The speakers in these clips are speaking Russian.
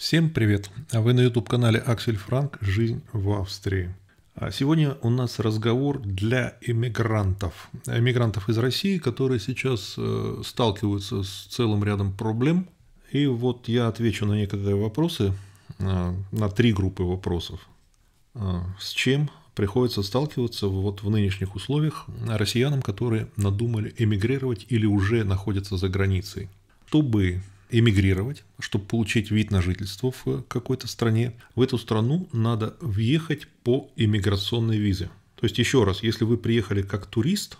Всем привет! А вы на YouTube-канале Аксель Франк «Жизнь в Австрии». А сегодня у нас разговор для эмигрантов. Эмигрантов из России, которые сейчас э, сталкиваются с целым рядом проблем. И вот я отвечу на некоторые вопросы, э, на три группы вопросов. Э, с чем приходится сталкиваться вот в нынешних условиях россиянам, которые надумали эмигрировать или уже находятся за границей? Чтобы эмигрировать, чтобы получить вид на жительство в какой-то стране, в эту страну надо въехать по иммиграционной визе. То есть, еще раз, если вы приехали как турист,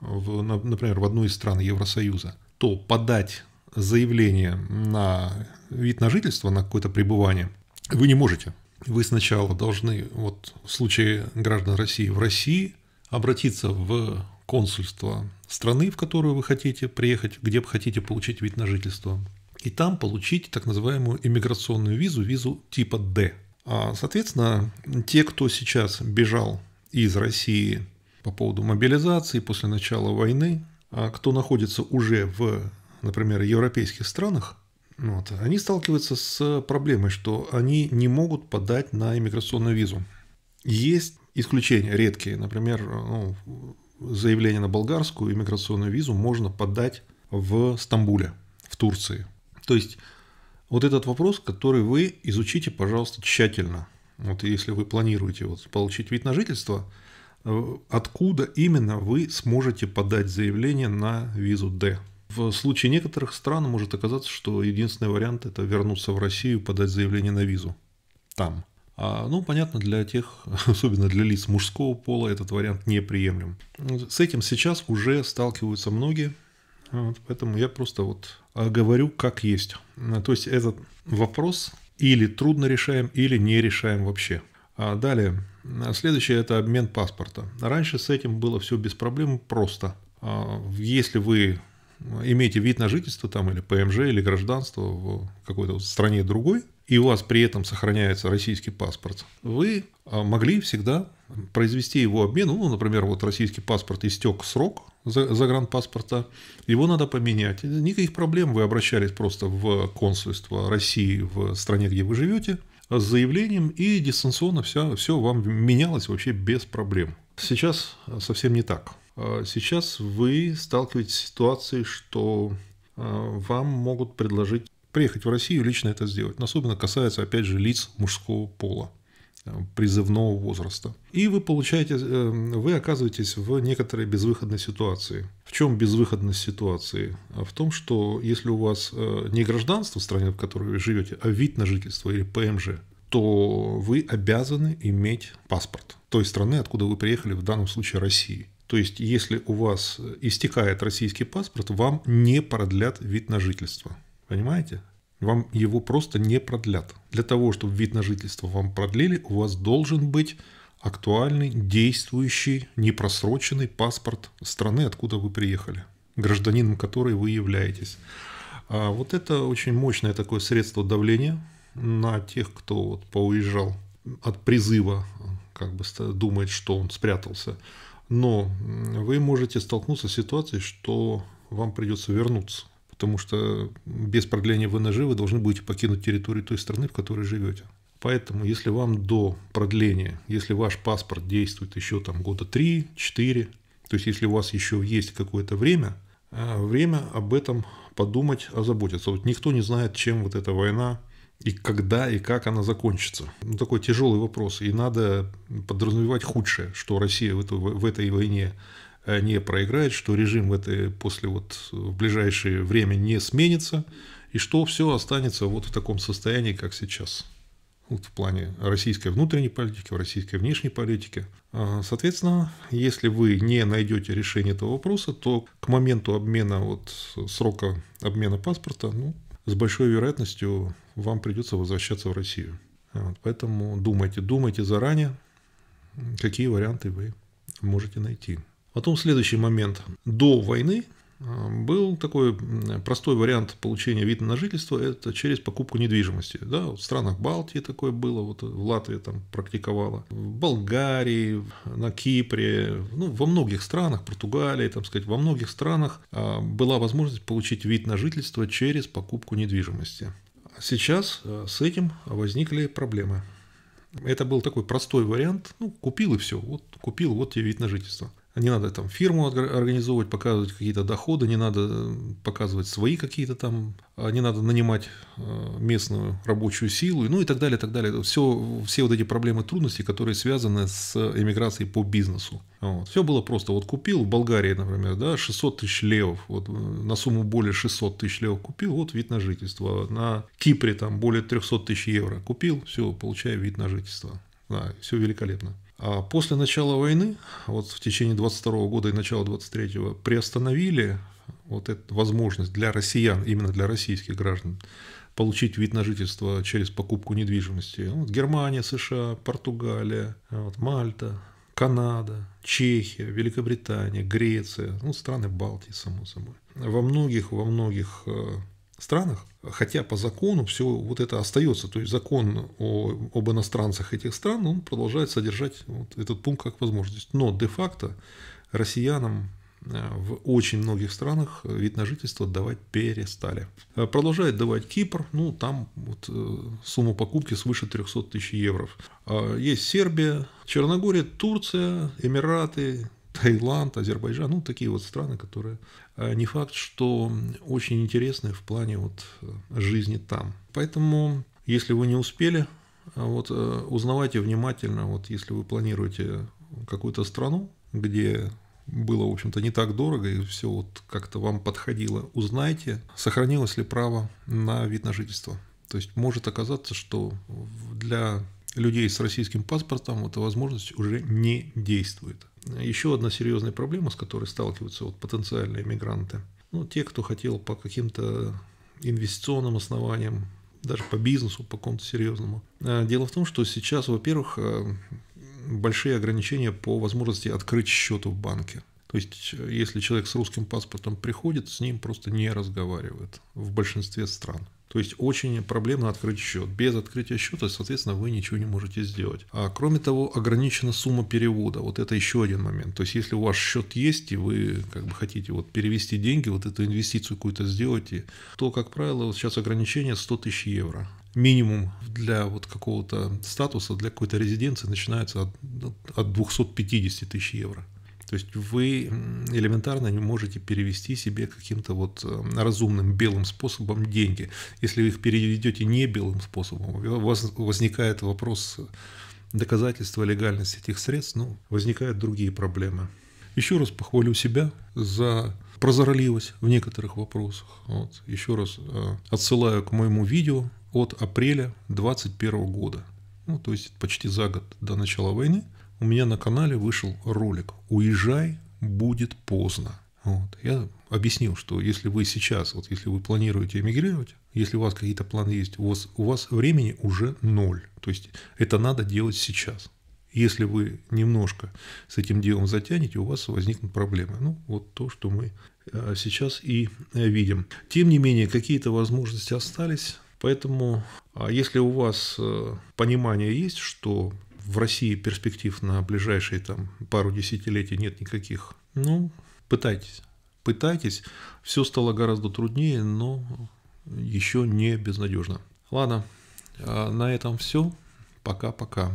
в, например, в одну из стран Евросоюза, то подать заявление на вид на жительство, на какое-то пребывание, вы не можете. Вы сначала должны, вот в случае граждан России, в России обратиться в консульство страны, в которую вы хотите приехать, где бы хотите получить вид на жительство и там получить так называемую иммиграционную визу, визу типа D. А, соответственно, те, кто сейчас бежал из России по поводу мобилизации после начала войны, а кто находится уже в, например, европейских странах, ну вот, они сталкиваются с проблемой, что они не могут подать на иммиграционную визу. Есть исключения редкие. Например, ну, заявление на болгарскую иммиграционную визу можно подать в Стамбуле, в Турции – то есть вот этот вопрос, который вы изучите, пожалуйста, тщательно. Вот если вы планируете вот получить вид на жительство, э, откуда именно вы сможете подать заявление на визу D. В случае некоторых стран может оказаться, что единственный вариант это вернуться в Россию, подать заявление на визу там. А, ну, понятно, для тех, особенно для лиц мужского пола, этот вариант неприемлем. С этим сейчас уже сталкиваются многие, вот, поэтому я просто вот а, говорю как есть. Э, то есть этот вопрос или трудно решаем, или не решаем вообще. А далее, э, следующее – это обмен паспорта. Раньше с этим было все без проблем просто. А, если вы э, имеете вид на жительство там или ПМЖ, или гражданство в какой-то стране другой – и у вас при этом сохраняется российский паспорт, вы а, могли всегда произвести его обмен. Ну, например, вот российский паспорт истек срок загранпаспорта, его надо поменять. Никаких проблем, вы обращались просто в консульство России в стране, где вы живете, с заявлением, и дистанционно все, все вам менялось вообще без проблем. Сейчас совсем не так. А сейчас вы сталкиваетесь с ситуацией, что а, вам могут предложить приехать в Россию и лично это сделать. особенно касается, опять же, лиц мужского пола э, призывного возраста. И вы получаете, э, вы оказываетесь в некоторой безвыходной ситуации. В чем безвыходность ситуации? А в том, что если у вас э, не гражданство в стране, в которой вы живете, а вид на жительство или ПМЖ, то вы обязаны иметь паспорт той страны, откуда вы приехали, в данном случае России. То есть, если у вас истекает российский паспорт, вам не продлят вид на жительство. Понимаете? Вам его просто не продлят. Для того, чтобы вид на жительство вам продлили, у вас должен быть актуальный, действующий, непросроченный паспорт страны, откуда вы приехали, гражданином которой вы являетесь. А вот это очень мощное такое средство давления на тех, кто вот поуезжал от призыва, как бы думает, что он спрятался. Но вы можете столкнуться с ситуацией, что вам придется вернуться потому что без продления ВНЖ вы должны будете покинуть территорию той страны, в которой живете. Поэтому, если вам до продления, если ваш паспорт действует еще там года 3-4, то есть если у вас еще есть какое-то время, э, время об этом подумать, озаботиться. Вот никто не знает, чем вот эта война и когда и как она закончится. Ну, такой тяжелый вопрос. И надо подразумевать худшее, что Россия в, эту, в этой войне Э, не проиграет, что режим в этой, после вот в ближайшее время не сменится, и что все останется вот в таком состоянии, как сейчас. Вот в плане российской внутренней политики, российской внешней политики. А, соответственно, если вы не найдете решение этого вопроса, то к моменту обмена, вот срока обмена паспорта, ну, с большой вероятностью вам придется возвращаться в Россию. А, вот, поэтому думайте, думайте заранее, какие варианты вы можете найти. Потом следующий момент. До войны э, был такой простой вариант получения вида на жительство – это через покупку недвижимости. Да, в странах Балтии такое было, вот в э, Латвии там практиковала, в Болгарии, на Кипре, ну, во многих странах, Португалии, там сказать, во многих странах а, была возможность получить вид на жительство через покупку недвижимости. А сейчас э, с этим возникли проблемы. Это был такой простой вариант, ну, купил и все, вот купил, вот тебе вид на жительство. Не надо там фирму организовывать, показывать какие-то доходы, не надо э, показывать свои какие-то там, а не надо нанимать э, местную рабочую силу, ну и так далее, так далее. Все, все вот эти проблемы, трудности, которые связаны с эмиграцией по бизнесу. Вот. Все было просто. Вот купил в Болгарии, например, да, 600 тысяч левов, вот э, на сумму более 600 тысяч левов купил, вот вид на жительство. На Кипре там более 300 тысяч евро купил, все, получаю вид на жительство. Да, все великолепно. А после начала войны, вот в течение 22 года и начала 23 приостановили вот эту возможность для россиян, именно для российских граждан, получить вид на жительство через покупку недвижимости. Ну, вот Германия, США, Португалия, вот Мальта, Канада, Чехия, Великобритания, Греция, ну, страны Балтии, само собой. Во многих, во многих э, странах, хотя по закону все вот это остается, то есть закон о, об иностранцах этих стран, он продолжает содержать вот этот пункт как возможность. Но де-факто россиянам э, в очень многих странах вид на жительство давать перестали. Э, продолжает давать Кипр, ну там вот э, сумма покупки свыше 300 тысяч евро. Есть Сербия, Черногория, Турция, Эмираты, Таиланд, Азербайджан, ну, такие вот страны, которые э, не факт, что очень интересны в плане вот э, жизни там. Поэтому, если вы не успели, э, вот узнавайте внимательно, вот если вы планируете какую-то страну, где было, в общем-то, не так дорого, и все вот как-то вам подходило, узнайте, сохранилось ли право на вид на жительство. То есть может оказаться, что для людей с российским паспортом эта возможность уже не действует еще одна серьезная проблема, с которой сталкиваются вот потенциальные мигранты. Ну, те, кто хотел по каким-то инвестиционным основаниям, даже по бизнесу, по какому-то серьезному. А, дело в том, что сейчас, во-первых, э, большие ограничения по возможности открыть счет в банке. То есть, если человек с русским паспортом приходит, с ним просто не разговаривают в большинстве стран. То есть очень проблемно открыть счет. Без открытия счета, соответственно, вы ничего не можете сделать. А кроме того, ограничена сумма перевода. Вот это еще один момент. То есть если у вас счет есть, и вы как бы хотите вот перевести деньги, вот эту инвестицию какую-то сделать, то, как правило, вот сейчас ограничение 100 тысяч евро. Минимум для вот какого-то статуса, для какой-то резиденции начинается от, от 250 тысяч евро. То есть вы элементарно не можете перевести себе каким-то вот э, разумным белым способом деньги. Если вы их переведете не белым способом, у вас возникает вопрос доказательства легальности этих средств, ну, возникают другие проблемы. Еще раз похвалю себя за прозорливость в некоторых вопросах. Вот. Еще раз э, отсылаю к моему видео от апреля 2021 года. Ну, то есть почти за год до начала войны – у меня на канале вышел ролик «Уезжай, будет поздно». Вот. Я объяснил, что если вы сейчас, вот если вы планируете эмигрировать, если у вас какие-то планы есть, у вас, у вас времени уже ноль. То есть это надо делать сейчас. Если вы немножко с этим делом затянете, у вас возникнут проблемы. Ну, вот то, что мы э, сейчас и э, видим. Тем не менее, какие-то возможности остались. Поэтому, а если у вас э, понимание есть, что в России перспектив на ближайшие там, пару десятилетий нет никаких. Ну, пытайтесь. Пытайтесь. Все стало гораздо труднее, но еще не безнадежно. Ладно, а на этом все. Пока-пока.